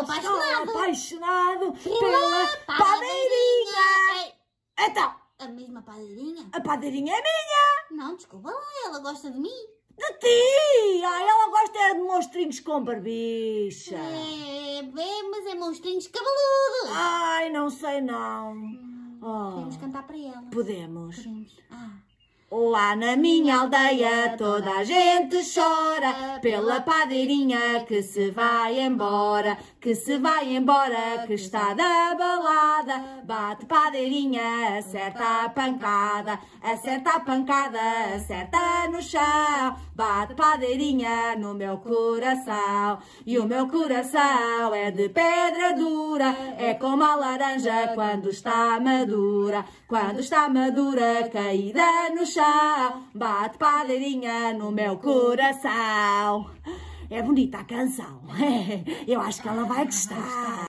apaixonado. apaixonado pela, pela padeirinha. Então. A mesma padeirinha? A padeirinha é minha. Não, desculpa lá, ela gosta de mim. De ti! Ah, ela gosta de monstrinhos com barbicha. É, bem, mas é monstrinhos cabeludos. Ai, não sei não. Hum, oh. Podemos cantar para ela. Podemos. Podemos. Ah. Lá na minha aldeia toda a gente chora pela padeirinha que se vai embora, que se vai embora, que está da balada. Bate padeirinha, acerta a pancada, acerta a pancada, acerta no chão. Bate padeirinha no meu coração, e o meu coração é de pedra dura, é como a laranja quando está madura, quando está madura, caída no chão bate palheirinha no meu coração. É bonita a canção, eu acho que ela vai gostar.